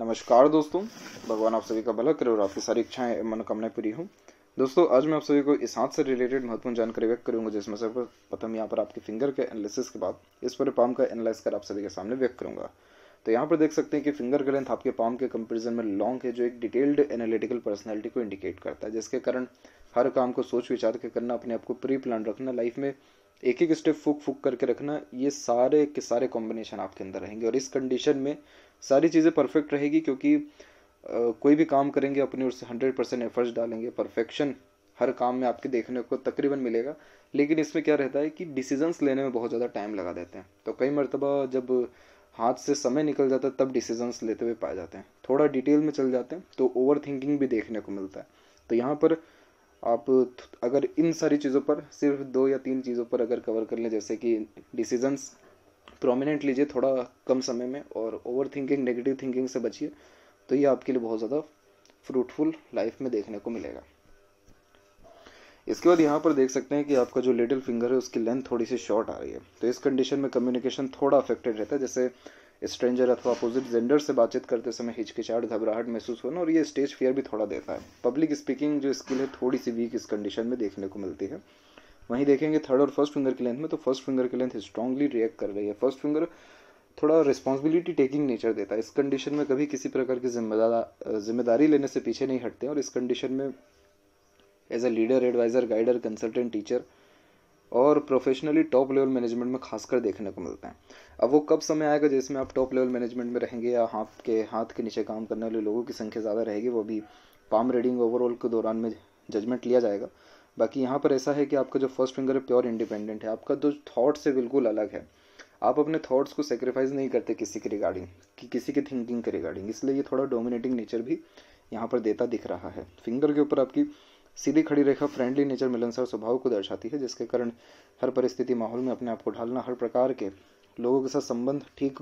नमस्कार दोस्तों भगवान आप सभी का भला करे और आपकी सारी इच्छाएं मनोकामनाएं पूरी हूँ दोस्तों आज मैं आप सभी को इस हाथ से रिलेटेड महत्वपूर्ण जानकारी व्यक्त करूंगा जिसमें से प्रथम यहाँ पर आपके फिंगर के एनालिसिस के बाद इस पर पाम का एनालाइज कर आप सभी के सामने व्यक्त करूंगा तो यहाँ पर देख सकते हैं कि फिंगर के लेंथ आपके पाम के कंपेरिजन में लॉन्ग है जो एक डिटेल्ड एनालिटिकल पर्सनैलिटी को इंडिकेट करता है जिसके कारण हर काम को सोच विचार के करना अपने आप को प्री प्लान रखना लाइफ में एक एक स्टेप फूक फूक करके रखना ये सारे के सारे कॉम्बिनेशन आपके अंदर रहेंगे और इस कंडीशन में सारी चीज़ें परफेक्ट रहेगी क्योंकि कोई भी काम करेंगे अपनी ओर से हंड्रेड परसेंट एफर्ट्स डालेंगे परफेक्शन हर काम में आपके देखने को तकरीबन मिलेगा लेकिन इसमें क्या रहता है कि डिसीजंस लेने में बहुत ज़्यादा टाइम लगा देते हैं तो कई मरतबा जब हाथ से समय निकल जाता है तब डिसीजंस लेते हुए पाए जाते हैं थोड़ा डिटेल में चल जाते हैं तो ओवर थिंकिंग भी देखने को मिलता है तो यहाँ पर आप अगर इन सारी चीज़ों पर सिर्फ दो या तीन चीज़ों पर अगर कवर कर लें जैसे कि डिसीजंस प्रोमिनेंट लीजिए थोड़ा कम समय में और ओवर थिंकिंग नेगेटिव थिंकिंग से बचिए तो ये आपके लिए बहुत ज़्यादा फ्रूटफुल लाइफ में देखने को मिलेगा इसके बाद यहाँ पर देख सकते हैं कि आपका जो लिटिल फिंगर है उसकी लेंथ थोड़ी सी शॉर्ट आ रही है तो इस कंडीशन में कम्युनिकेशन थोड़ा अफेक्टेड रहता है जैसे स्ट्रेंजर अथवा अपोजिट जेंडर से बातचीत करते समय हिचकिचाहट घबराहट महसूस होना और ये स्टेज फेयर भी थोड़ा देता है पब्लिक स्पीकिंग जो स्किल है थोड़ी सी वीक इस कंडीशन में देखने को मिलती है वहीं देखेंगे थर्ड और फर्स्ट फिंगर की लेंथ में तो फर्स्ट फिंगर की लेंथ स्ट्रांगली रिएक्ट कर रही है फर्स्ट फिंगर थोड़ा रिस्पॉन्सिबिलिटी टेकिंग नेचर देता है इस कंडीशन में कभी किसी प्रकार की जिम्मेदार जिम्मेदारी लेने से पीछे नहीं हटते हैं और इस कंडीशन में as a leader adviser guider consultant teacher और प्रोफेशनली टॉप लेवल मैनेजमेंट में खासकर देखने को मिलता है अब वो कब समय आएगा जिसमें आप टॉप लेवल मैनेजमेंट में रहेंगे या हाथ के हाथ के नीचे काम करने वाले लोगों की संख्या ज़्यादा रहेगी वो भी पाम रीडिंग ओवरऑल के दौरान में जजमेंट लिया जाएगा बाकी यहाँ पर ऐसा है कि आपका जो फर्स्ट फिंगर है प्योर इंडिपेंडेंट है आपका जो थाट्स है बिल्कुल अलग है आप अपने थाट्स को सेक्रीफाइस नहीं करते किसी के रिगार्डिंग कि किसी के थिंकिंग के रिगार्डिंग इसलिए ये थोड़ा डोमिनेटिंग नेचर भी यहाँ पर देता दिख रहा है फिंगर के ऊपर आपकी सीधी खड़ी रेखा फ्रेंडली नेचर मिलनसार स्वभाव को दर्शाती है जिसके कारण हर परिस्थिति माहौल में अपने आप को ढालना हर प्रकार के लोगों के साथ संबंध ठीक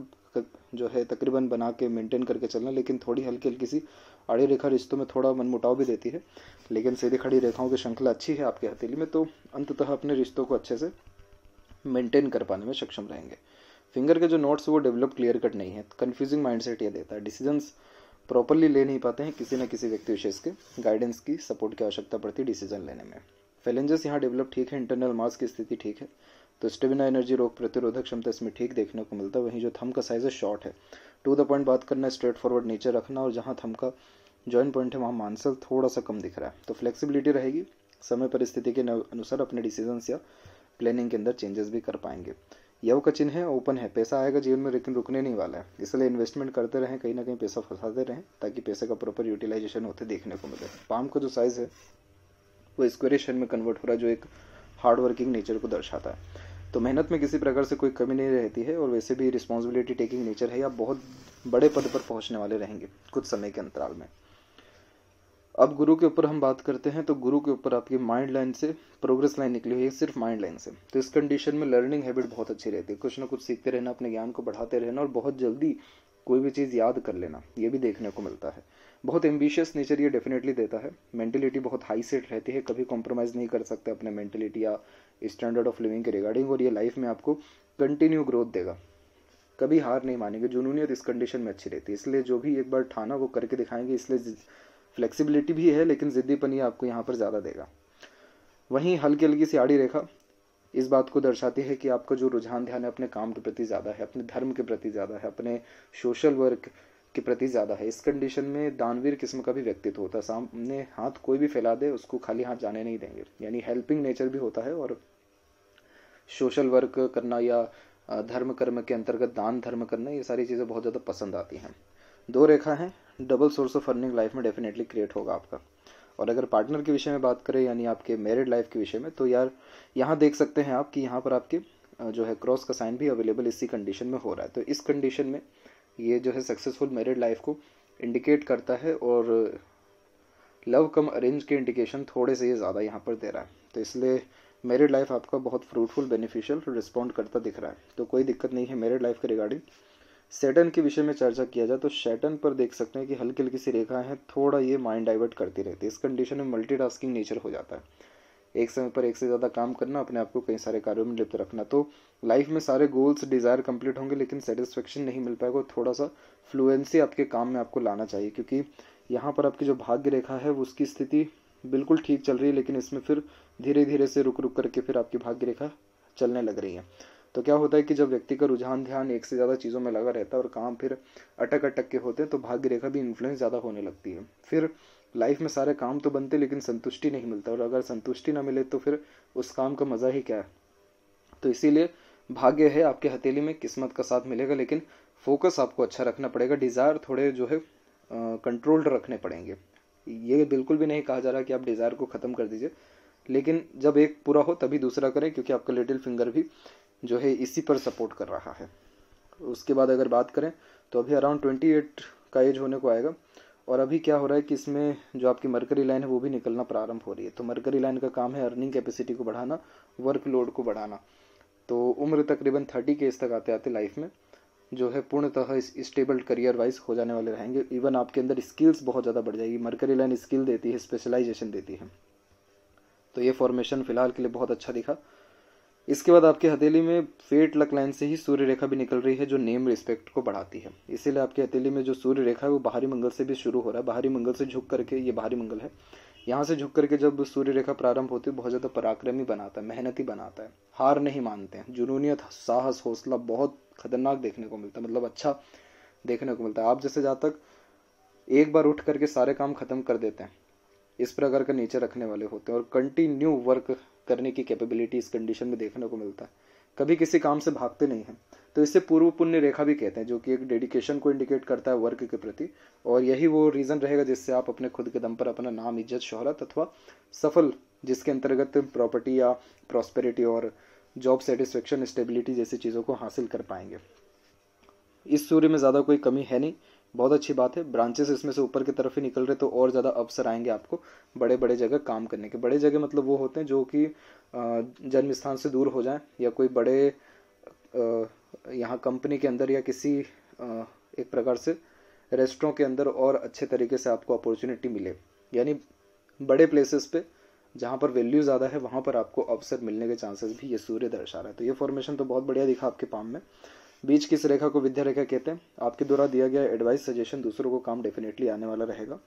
जो है तकरीबन बना के मेंटेन करके चलना लेकिन थोड़ी हल्की हल्की सी आड़ी रेखा रिश्तों में थोड़ा मनमुटाव भी देती है लेकिन सीधी खड़ी रेखाओं की श्रृंखला अच्छी है आपकी हथेली में तो अंततः अपने रिश्तों को अच्छे से मेंटेन कर पाने में सक्षम रहेंगे फिंगर के जो नोट्स वो डेवलप क्लियर कट नहीं है कन्फ्यूजिंग माइंडसेट ये देता है डिसीजंस प्रॉपरली ले नहीं पाते हैं किसी न किसी व्यक्ति विशेष के गाइडेंस की सपोर्ट की आवश्यकता पड़ती है डिसीजन लेने में फैलेंजेस यहाँ डेवलप ठीक है इंटरनल मार्स की स्थिति ठीक है तो स्टेमिना एनर्जी रोग प्रतिरोधक क्षमता इसमें ठीक देखने को मिलता है वहीं जो थम का साइज है शॉर्ट है टू द पॉइंट बात करना है स्ट्रेट फॉरवर्ड नीचे रखना और जहाँ थम का जॉइंट पॉइंट है वहाँ मानसल थोड़ा सा कम दिख रहा है तो फ्लेक्सिबिलिटी रहेगी समय परिस्थिति के अनुसार अपने डिसीजन या प्लानिंग के अंदर चेंजेस भी कर पाएंगे यव का चिन्ह है ओपन है पैसा आएगा जीवन में लेकिन रुकने नहीं वाला है इसलिए इन्वेस्टमेंट करते रहें कहीं ना कहीं पैसा फंसाते रहें ताकि पैसे का प्रॉपर यूटिलाइजेशन होते देखने को मिले पाम का जो साइज़ है वो स्क्वेरेशन में कन्वर्ट हो रहा है जो एक हार्ड वर्किंग नेचर को दर्शाता है तो मेहनत में किसी प्रकार से कोई कमी नहीं रहती है और वैसे भी रिस्पॉन्सिबिलिटी टेकिंग नेचर है या बहुत बड़े पद पर पहुंचने वाले रहेंगे कुछ समय के अंतराल में अब गुरु के ऊपर हम बात करते हैं तो गुरु के ऊपर आपकी माइंड लाइन से प्रोग्रेस लाइन निकली हुई है सिर्फ माइंड लाइन से तो इस कंडीशन में लर्निंग हैबिट बहुत अच्छी रहती है कुछ ना कुछ सीखते रहना अपने ज्ञान को बढ़ाते रहना और बहुत जल्दी कोई भी चीज़ याद कर लेना ये भी देखने को मिलता है बहुत एम्बिशियस नेचर ये डेफिनेटली देता है मेंटेलिटी बहुत हाई सेट रहती है कभी कॉम्प्रोमाइज़ नहीं कर सकते अपने मेंटेलिटी या स्टैंडर्ड ऑफ लिविंग के रिगार्डिंग और ये लाइफ में आपको कंटिन्यू ग्रोथ देगा कभी हार नहीं मानेंगे जुनूनियत इस कंडीशन में अच्छी रहती है इसलिए जो भी एक बार ठाना वो करके दिखाएंगे इसलिए फ्लेक्सिबिलिटी भी है लेकिन ज़िद्दीपन ही आपको यहाँ पर ज़्यादा देगा वहीं हल्की हल्की सी आड़ी रेखा इस बात को दर्शाती है कि आपका जो रुझान ध्यान है अपने काम के प्रति ज़्यादा है अपने धर्म के प्रति ज़्यादा है अपने सोशल वर्क के प्रति ज़्यादा है इस कंडीशन में दानवीर किस्म का भी व्यक्तित्व होता है सामने हाथ कोई भी फैला दे उसको खाली हाथ जाने नहीं देंगे यानी हेल्पिंग नेचर भी होता है और सोशल वर्क करना या धर्म कर्म के अंतर्गत दान धर्म करना ये सारी चीज़ें बहुत ज़्यादा पसंद आती हैं दो रेखा हैं double source of earning life में डेफिनेटली क्रिएट होगा आपका और अगर पार्टनर के विषय में बात करें यानी आपके मैरिड लाइफ के विषय में तो यार यहाँ देख सकते हैं आप कि यहाँ पर आपके जो है क्रॉस का साइन भी अवेलेबल इसी कंडीशन में हो रहा है तो इस कंडीशन में ये जो है सक्सेसफुल मैरिड लाइफ को इंडिकेट करता है और लव कम अरेंज के इंडिकेशन थोड़े से ये ज़्यादा यहाँ पर दे रहा है तो इसलिए मैरिड लाइफ आपका बहुत फ्रूटफुल बेनिफिशियल रिस्पॉन्ड करता दिख रहा है तो कोई दिक्कत नहीं है मैरिड लाइफ के रिगार्डिंग सेटन के विषय में चर्चा किया जाए तो सेटन पर देख सकते हैं कि हल्की हल्की सी रेखाएं हैं थोड़ा ये माइंड डाइवर्ट करती रहती है इस कंडीशन में मल्टी नेचर हो जाता है एक समय पर एक से ज़्यादा काम करना अपने आप को कई सारे कार्यों में लिप्त रखना तो लाइफ में सारे गोल्स डिज़ायर कंप्लीट होंगे लेकिन सेटिस्फेक्शन नहीं मिल पाएगा थोड़ा सा फ्लुएंसी आपके काम में आपको लाना चाहिए क्योंकि यहाँ पर आपकी जो भाग्य रेखा है उसकी स्थिति बिल्कुल ठीक चल रही है लेकिन इसमें फिर धीरे धीरे से रुक रुक करके फिर आपकी भाग्य रेखा चलने लग रही है तो क्या होता है कि जब व्यक्ति का रुझान ध्यान एक से ज़्यादा चीज़ों में लगा रहता है और काम फिर अटक अटक के होते हैं तो भाग्य रेखा भी इन्फ्लुएंस ज़्यादा होने लगती है फिर लाइफ में सारे काम तो बनते लेकिन संतुष्टि नहीं मिलता और अगर संतुष्टि ना मिले तो फिर उस काम का मज़ा ही क्या है तो इसीलिए भाग्य है आपके हथेली में किस्मत का साथ मिलेगा लेकिन फोकस आपको अच्छा रखना पड़ेगा डिज़ायर थोड़े जो है कंट्रोल्ड रखने पड़ेंगे ये बिल्कुल भी नहीं कहा जा रहा कि आप डिज़ायर को ख़त्म कर दीजिए लेकिन जब एक पूरा हो तभी दूसरा करें क्योंकि आपका लिटिल फिंगर भी जो है इसी पर सपोर्ट कर रहा है उसके बाद अगर बात करें तो अभी अराउंड ट्वेंटी एट का एज होने को आएगा और अभी क्या हो रहा है कि इसमें जो आपकी मरकरी लाइन है वो भी निकलना प्रारंभ हो रही है तो मरकरी लाइन का काम है अर्निंग कैपेसिटी को बढ़ाना वर्कलोड को बढ़ाना तो उम्र तकरीबन थर्टी के एज तक आते आते लाइफ में जो है पूर्णतः स्टेबल करियर वाइज हो जाने वाले रहेंगे इवन आपके अंदर स्किल्स बहुत ज़्यादा बढ़ जाएगी मरकरी लाइन स्किल देती है स्पेशलाइजेशन देती है तो ये फॉर्मेशन फ़िलहाल के लिए बहुत अच्छा दिखा इसके बाद आपकी हथेली में फेट लक लाइन से ही सूर्य रेखा भी निकल रही है जो नेम रिस्पेक्ट को बढ़ाती है इसीलिए आपकी हथेली में जो सूर्य रेखा है वो बाहरी मंगल से भी शुरू हो रहा है बाहरी मंगल से झुक करके ये बाहरी मंगल है यहाँ से झुक करके जब सूर्य रेखा प्रारंभ होती है बहुत ज़्यादा पराक्रमी बनाता है मेहनती बनाता है हार नहीं मानते हैं जुनूनियत साहस हौसला बहुत खतरनाक देखने को मिलता है मतलब अच्छा देखने को मिलता है आप जैसे जहाँ तक एक बार उठ करके सारे काम खत्म कर देते हैं इस प्रकार का नेचर रखने वाले होते हैं और कंटिन्यू वर्क करने की कैपेबिलिटी इस कंडीशन में देखने को मिलता है कभी किसी काम से भागते नहीं है तो इसे पूर्व पुण्य रेखा भी कहते हैं जो कि एक डेडिकेशन को इंडिकेट करता है वर्क के प्रति और यही वो रीज़न रहेगा जिससे आप अपने खुद के दम पर अपना नाम इज्जत शोहरत अथवा सफल जिसके अंतर्गत प्रॉपर्टी या प्रॉस्पेरिटी और जॉब सेटिस्फेक्शन स्टेबिलिटी जैसी चीज़ों को हासिल कर पाएंगे इस सूर्य में ज़्यादा कोई कमी है नहीं बहुत अच्छी बात है ब्रांचेस इसमें से ऊपर की तरफ ही निकल रहे तो और ज़्यादा अवसर आएंगे आपको बड़े बड़े जगह काम करने के बड़े जगह मतलब वो होते हैं जो कि जन्म स्थान से दूर हो जाए या कोई बड़े यहाँ कंपनी के अंदर या किसी एक प्रकार से रेस्टोरों के अंदर और अच्छे तरीके से आपको अपॉर्चुनिटी मिले यानी बड़े प्लेसेस पे जहाँ पर वैल्यू ज़्यादा है वहाँ पर आपको अवसर मिलने के चांसेस भी ये सूर्य दर्शा रहा है तो ये फॉर्मेशन तो बहुत बढ़िया दिखा आपके पाम में बीच किस रेखा को विद्या रेखा कहते हैं आपके द्वारा दिया गया एडवाइस सजेशन दूसरों को काम डेफिनेटली आने वाला रहेगा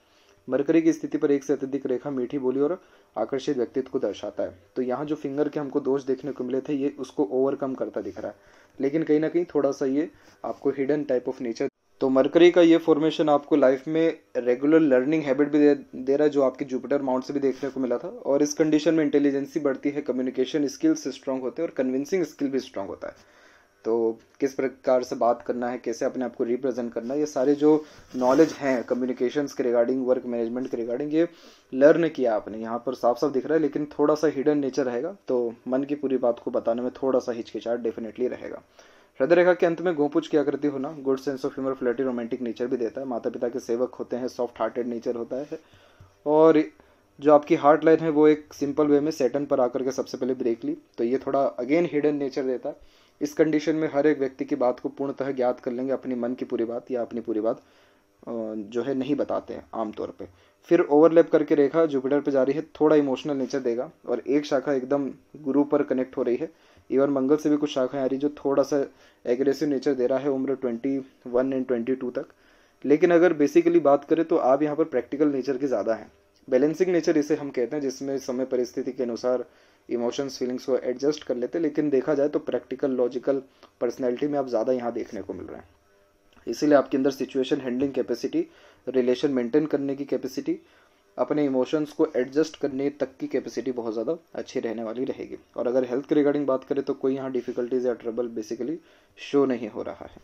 मरकरी की स्थिति पर एक से अत्यधिक रेखा मीठी बोली और आकर्षित व्यक्तित्व को दर्शाता है तो यहाँ जो फिंगर के हमको दोष देखने को मिले थे ये उसको ओवरकम करता दिख रहा है लेकिन कहीं ना कहीं थोड़ा सा ये आपको हिडन टाइप ऑफ नेचर तो मरकरी का ये फॉर्मेशन आपको लाइफ में रेगुलर लर्निंग हैबिट भी दे, दे रहा है जो आपके जुपिटर माउंट से भी देखने को मिला था और इस कंडीशन में इंटेलिजेंसी बढ़ती है कम्युनिकेशन स्किल्स स्ट्रांग होते हैं और कन्विंसिंग स्किल भी स्ट्रांग होता है तो किस प्रकार से बात करना है कैसे अपने आप को रिप्रेजेंट करना है ये सारे जो नॉलेज हैं कम्युनिकेशंस के रिगार्डिंग वर्क मैनेजमेंट के रिगार्डिंग ये लर्न किया आपने यहाँ पर साफ साफ दिख रहा है लेकिन थोड़ा सा हिडन नेचर रहेगा तो मन की पूरी बात को बताने में थोड़ा सा हिचकिचाट डेफिनेटली रहेगा हृदय रेखा के अंत में गोपुच की आकृति होना good sense of humour flirty romantic nature भी देता है माता पिता के सेवक होते हैं सॉफ्ट हार्टेड नेचर होता है और जो आपकी हार्ट लाइन है वो एक सिंपल वे में सेटन पर आकर के सबसे पहले ब्रेक ली तो ये थोड़ा अगेन हिडन नेचर देता है इस कंडीशन में हर एक व्यक्ति की बात को पूर्णतः ज्ञात कर लेंगे अपनी मन की पूरी बात या अपनी पूरी बात जो है नहीं बताते हैं आमतौर पर फिर ओवरलैप करके रेखा जुपिटर पर जा रही है थोड़ा इमोशनल नेचर देगा और एक शाखा एकदम गुरु पर कनेक्ट हो रही है इवन मंगल से भी कुछ शाखाएं आ रही जो थोड़ा सा एग्रेसिव नेचर दे रहा है उम्र twenty one and twenty two तक लेकिन अगर बेसिकली बात करें तो आप यहाँ पर प्रैक्टिकल नेचर के ज़्यादा हैं बैलेंसिंग नेचर इसे हम कहते हैं जिसमें समय परिस्थिति के अनुसार इमोशंस फीलिंग्स को एडजस्ट कर लेते लेकिन देखा जाए तो प्रैक्टिकल लॉजिकल पर्सनैलिटी में आप ज़्यादा यहाँ देखने को मिल रहे हैं इसीलिए आपके अंदर situation handling capacity relation maintain करने की कैपेसिटी अपने इमोशंस को एडजस्ट करने तक की कैपेसिटी बहुत ज़्यादा अच्छी रहने वाली रहेगी और अगर हेल्थ के रिगार्डिंग बात करें तो कोई यहाँ डिफिकल्टीज या ट्रबल बेसिकली शो नहीं हो रहा है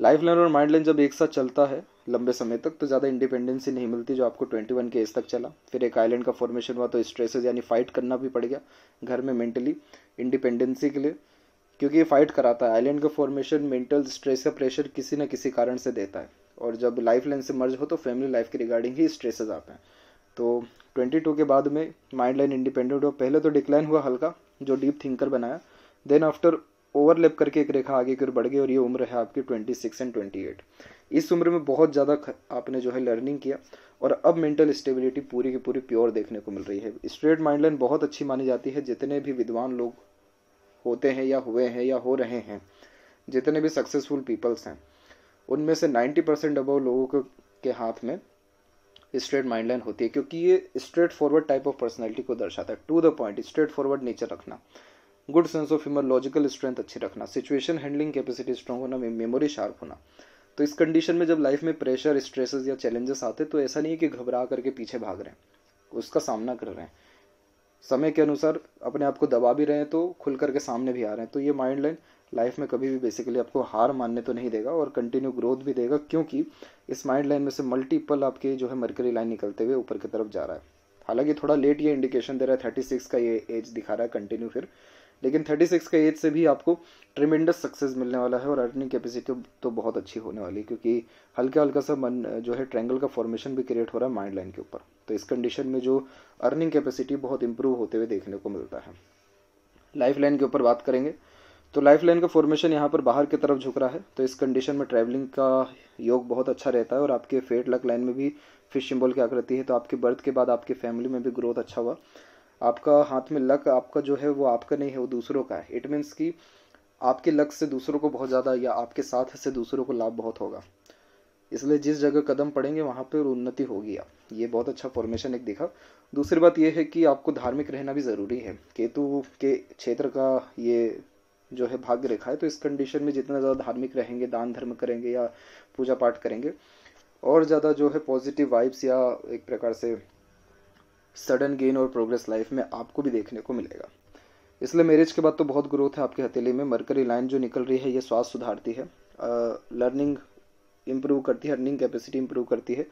लाइफ लाइन और माइंड लाइन जब एक साथ चलता है लंबे समय तक तो ज़्यादा इंडिपेंडेंसी नहीं मिलती जो आपको ट्वेंटी वन के एज तक चला फिर एक आइलैंड का फॉर्मेशन हुआ तो स्ट्रेसेज यानी फाइट करना भी पड़ गया घर में मेंटली इंडिपेंडेंसी के लिए क्योंकि ये फाइट कराता है आइलैंड का फॉर्मेशन मेंटल स्ट्रेस या प्रेशर किसी न किसी कारण से देता है और जब लाइफ लाइन से मर्ज हो तो फैमिली लाइफ के रिगार्डिंग ही स्ट्रेसेज आते हैं तो ट्वेंटी टू के बाद में माइंड लाइन इंडिपेंडेंट हुआ पहले तो डिक्लाइन हुआ हल्का जो डीप थिंकर बनाया देन आफ्टर ओवरलैप करके एक रेखा आगे की ओर बढ़ गई और ये उम्र है आपकी twenty six and twenty eight इस उम्र में बहुत ज़्यादा आपने जो है लर्निंग किया और अब मेंटल स्टेबिलिटी पूरी की पूरी प्योर देखने को मिल रही है स्ट्रेट माइंड लाइन बहुत अच्छी मानी जाती है जितने भी विद्वान लोग होते हैं या हुए हैं या हो रहे हैं जितने भी सक्सेसफुल पीपल्स हैं उनमें से नाइन्टी परसेंट अबव लोगों के हाथ में स्ट्रेट माइंड लाइन होती है क्योंकि ये straightforward type of personality को दर्शाता है to the point straightforward nature रखना good sense of humour logical strength अच्छी रखना सिचुएशन हैंडलिंग कैपेसिटी स्ट्रॉन्ग होना मेमोरी शार्प होना तो इस कंडीशन में जब लाइफ में प्रेशर स्ट्रेसेस या चैलेंजेस आते तो ऐसा नहीं है कि घबरा करके पीछे भाग रहे हैं उसका सामना कर रहे हैं समय के अनुसार अपने आप को दबा भी रहे हैं तो खुल करके सामने भी आ रहे हैं तो ये माइंड लाइन लाइफ में कभी भी बेसिकली आपको हार मानने तो नहीं देगा और कंटिन्यू ग्रोथ भी देगा क्योंकि इस माइंड लाइन में से मल्टीपल आपके जो है मरकरी लाइन निकलते हुए ऊपर की तरफ जा रहा है हालांकि थोड़ा लेट ये इंडिकेशन दे रहा है थर्टी सिक्स का ये एज दिखा रहा है कंटिन्यू फिर लेकिन थर्टी सिक्स के एज से भी आपको ट्रिमेंडस सक्सेस मिलने वाला है और अर्निंग कैपेसिटी तो बहुत अच्छी होने वाली है क्योंकि हल्का हल्का सा मन जो है ट्रैंगल का फॉर्मेशन भी क्रिएट हो रहा है माइंड लाइन के ऊपर तो इस कंडीशन में जो अर्निंग कैपेसिटी बहुत इंप्रूव होते हुए देखने को मिलता है लाइफ लाइन के ऊपर बात करेंगे तो लाइफ लाइन का फॉर्मेशन यहाँ पर बाहर की तरफ झुक रहा है तो इस कंडीशन में ट्रैवलिंग का योग बहुत अच्छा रहता है और आपके फेट लक लाइन में भी फिश सिंबल की आकृति है तो आपके बर्थ के बाद आपकी फैमिली में भी ग्रोथ अच्छा हुआ आपका हाथ में लक आपका जो है वो आपका नहीं है वो दूसरों का है इट मीन्स कि आपके लक से दूसरों को बहुत ज़्यादा या आपके साथ से दूसरों को लाभ बहुत होगा इसलिए जिस जगह कदम पड़ेंगे वहाँ पर उन्नति होगी आप ये बहुत अच्छा फॉर्मेशन एक दिखा दूसरी बात यह है कि आपको धार्मिक रहना भी ज़रूरी है केतु के क्षेत्र का ये जो है भाग्य रेखा है तो इस कंडीशन में जितना ज़्यादा धार्मिक रहेंगे दान धर्म करेंगे या पूजा पाठ करेंगे और ज़्यादा जो है पॉजिटिव वाइब्स या एक प्रकार से सडन गेन और प्रोग्रेस लाइफ में आपको भी देखने को मिलेगा इसलिए मैरिज के बाद तो बहुत ग्रोथ है आपकी हथेली में मरकरी लाइन जो निकल रही है ये स्वास्थ्य सुधारती है लर्निंग इम्प्रूव करती है अर्निंग कैपेसिटी इम्प्रूव करती है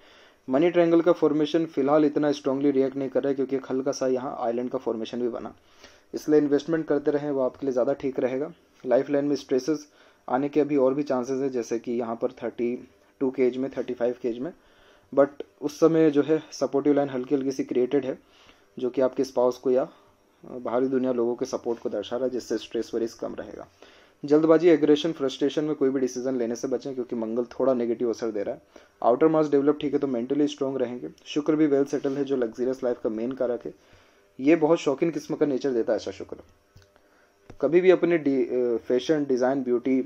मनी ट्रायंगल का फॉर्मेशन फिलहाल इतना स्ट्रांगली रिएक्ट नहीं कर रहा है क्योंकि हल्का सा यहाँ आइलैंड का फॉर्मेशन भी बना इसलिए इन्वेस्टमेंट करते रहें वो आपके लिए ज़्यादा ठीक रहेगा लाइफ लाइन में स्ट्रेसेस आने के अभी और भी चांसेस है जैसे कि यहाँ पर थर्टी टू के एज में थर्टी फाइव के एज में बट उस समय जो है सपोर्टिव लाइन हल्की हल्की सी क्रिएटेड है जो कि आपके स्पाउस को या बाहरी दुनिया लोगों के सपोर्ट को दर्शा रहा है जिससे स्ट्रेस वरीज कम रहेगा जल्दबाजी एग्रेशन फ्रस्ट्रेशन में कोई भी डिसीजन लेने से बचें क्योंकि मंगल थोड़ा नेगेटिव असर दे रहा है आउटर मार्स डेवलप ठीक है तो मेंटली स्ट्रॉन्ग रहेंगे शुक्र भी वेल सेटल है जो लग्जीरियस लाइफ का मेन कारक है ये बहुत शौकीन किस्म का नेचर देता है ऐसा शुक्र कभी भी अपने fashion design beauty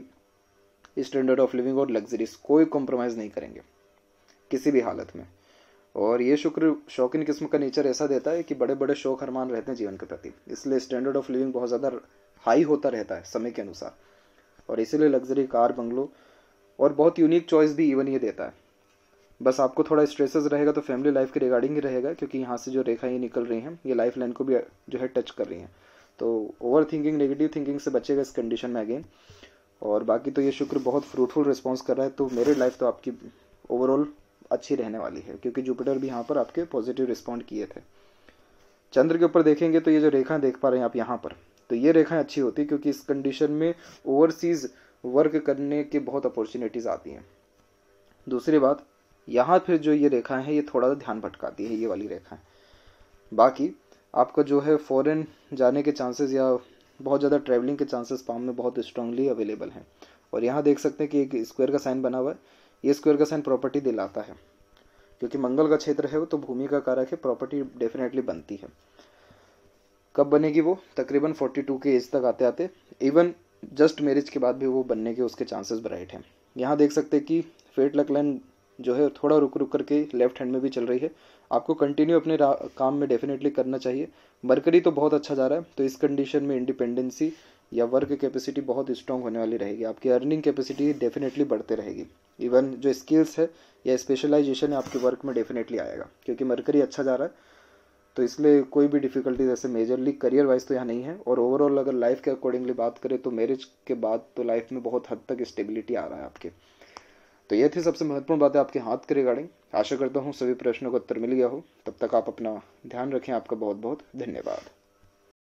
standard of living और लग्जरीज कोई कॉम्प्रोमाइज़ नहीं करेंगे किसी भी हालत में और ये शुक्र शौकीन किस्म का नेचर ऐसा देता है कि बड़े बड़े शौक हरमान रहते हैं जीवन के प्रति इसलिए स्टैंडर्ड ऑफ लिविंग बहुत ज़्यादा हाई होता रहता है समय के अनुसार और इसीलिए लग्जरी कार बंगलो और बहुत यूनिक चॉइस भी इवन ये देता है बस आपको थोड़ा स्ट्रेसेस रहेगा तो फैमिली लाइफ के रिगार्डिंग ही रहेगा क्योंकि यहाँ से जो रेखाएं निकल रही हैं ये लाइफ लाइन को भी जो है टच कर रही हैं तो ओवर थिंकिंग नेगेटिव थिंकिंग से बचेगा इस कंडीशन में अगेन और बाकी तो ये शुक्र बहुत फ्रूटफुल रिस्पॉन्स कर रहा है तो मेरे लाइफ तो आपकी ओवरऑल अच्छी रहने वाली है क्योंकि जुपिटर भी यहाँ पर आपके पॉजिटिव रिस्पॉन्ड किए थे चंद्र के ऊपर देखेंगे तो ये जो रेखा देख पा रहे हैं आप यहाँ पर तो ये रेखाएं अच्छी होती है क्योंकि इस कंडीशन में ओवरसीज वर्क करने के बहुत अपॉर्चुनिटीज़ आती हैं दूसरी बात यहाँ फिर जो ये रेखाएं हैं ये थोड़ा सा ध्यान भटकाती है ये वाली रेखाएं बाकी आपका जो है फॉरेन जाने के चांसेस या बहुत ज़्यादा ट्रैवलिंग के चांसेस पाम में बहुत स्ट्रांगली अवेलेबल हैं और यहाँ देख सकते हैं कि एक स्क्वायर का साइन बना हुआ है ए स्क्वायर का साइन प्रॉपर्टी दिलाता है क्योंकि मंगल का क्षेत्र है वो तो भूमि का कारक है प्रॉपर्टी डेफिनेटली बनती है कब बनेगी वो तकरीबन 42 के एज तक आते आते इवन जस्ट मैरिज के बाद भी वो बनने के उसके चांसेस ब्राइट हैं यहाँ देख सकते हैं कि फेट लक लाइन जो है थोड़ा रुक रुक करके लेफ्ट हैंड में भी चल रही है आपको कंटिन्यू अपने काम में डेफिनेटली करना चाहिए मरकरी तो बहुत अच्छा जा रहा है तो इस कंडीशन में इंडिपेंडेंसी या वर्क कैपेसिटी बहुत स्ट्रांग होने वाली रहेगी आपकी अर्निंग कैपेसिटी डेफिनेटली बढ़ते रहेगी इवन जो स्किल्स है या स्पेशलाइजेशन है आपके वर्क में डेफिनेटली आएगा क्योंकि मरकरी अच्छा जा रहा है तो इसलिए कोई भी डिफिकल्टी जैसे मेजरली करियर वाइज तो यहाँ नहीं है और ओवरऑल अगर लाइफ के अकॉर्डिंगली बात करें तो मैरिज के बाद तो लाइफ में बहुत हद तक स्टेबिलिटी आ रहा है आपके तो ये थी सबसे महत्वपूर्ण बातें आपके हाथ के रिगार्डिंग आशा करता हूँ सभी प्रश्नों का उत्तर मिल गया हो तब तक आप अपना ध्यान रखें आपका बहुत बहुत धन्यवाद